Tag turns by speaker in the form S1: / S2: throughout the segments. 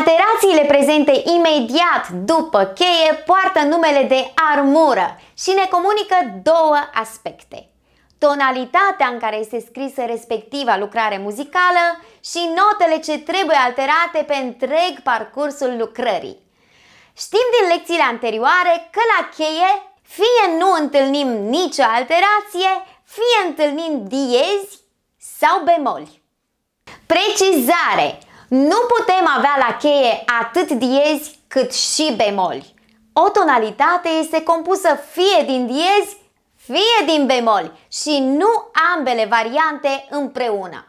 S1: Alterațiile prezente imediat după cheie poartă numele de armură și ne comunică două aspecte. Tonalitatea în care este scrisă respectiva lucrare muzicală și notele ce trebuie alterate pe întreg parcursul lucrării. Știm din lecțiile anterioare că la cheie fie nu întâlnim nicio alterație, fie întâlnim diezi sau bemoli. Precizare! Nu putem avea la cheie atât diezi cât și bemoli. O tonalitate este compusă fie din diezi, fie din bemoli și nu ambele variante împreună.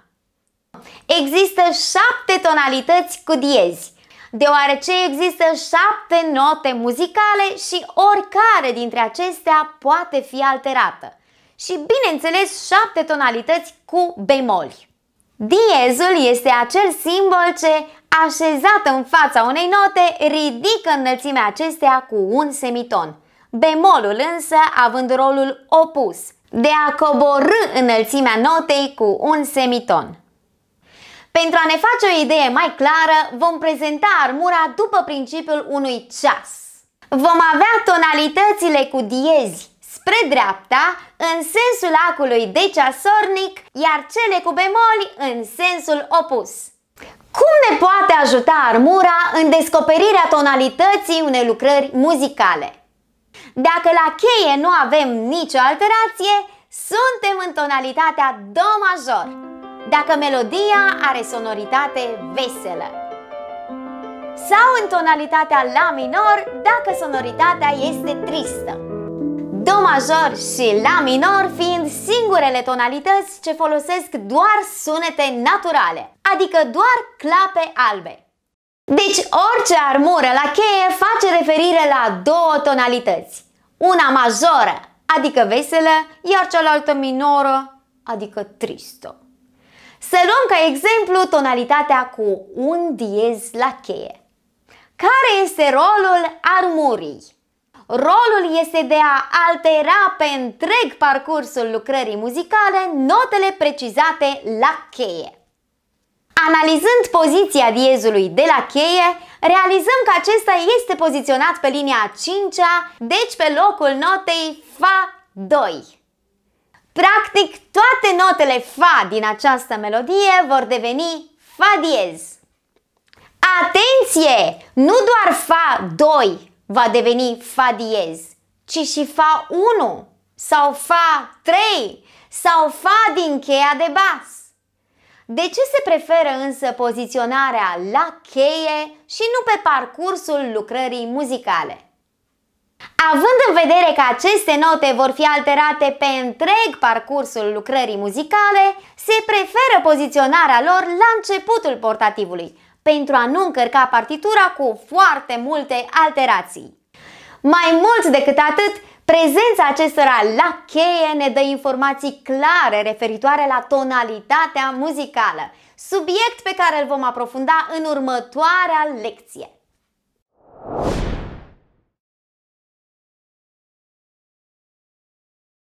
S1: Există șapte tonalități cu diezi, deoarece există șapte note muzicale și oricare dintre acestea poate fi alterată. Și bineînțeles șapte tonalități cu bemoli. Diezul este acel simbol ce, așezat în fața unei note, ridică înălțimea acesteia cu un semiton. Bemolul însă având rolul opus, de a coborâ înălțimea notei cu un semiton. Pentru a ne face o idee mai clară, vom prezenta armura după principiul unui ceas. Vom avea tonalitățile cu diezi, spre dreapta, în sensul acului ceasornic, iar cele cu bemoli în sensul opus. Cum ne poate ajuta armura în descoperirea tonalității unei lucrări muzicale? Dacă la cheie nu avem nicio alterație, suntem în tonalitatea Do major, dacă melodia are sonoritate veselă. Sau în tonalitatea La minor, dacă sonoritatea este tristă. Do major și La minor fiind singurele tonalități ce folosesc doar sunete naturale, adică doar clape albe. Deci orice armură la cheie face referire la două tonalități. Una majoră, adică veselă, iar cealaltă minoră, adică tristă. Să luăm ca exemplu tonalitatea cu un diez la cheie. Care este rolul armurii? Rolul este de a altera pe întreg parcursul lucrării muzicale notele precizate la cheie. Analizând poziția diezului de la cheie, realizăm că acesta este poziționat pe linia 5 deci pe locul notei Fa2. Practic, toate notele Fa din această melodie vor deveni Fa diez. Atenție! Nu doar Fa 2, va deveni fa diez, ci și fa 1 sau fa 3 sau fa din cheia de bas. De ce se preferă însă poziționarea la cheie și nu pe parcursul lucrării muzicale? Având în vedere că aceste note vor fi alterate pe întreg parcursul lucrării muzicale, se preferă poziționarea lor la începutul portativului, pentru a nu încărca partitura cu foarte multe alterații. Mai mult decât atât, prezența acestora la cheie ne dă informații clare referitoare la tonalitatea muzicală, subiect pe care îl vom aprofunda în următoarea lecție.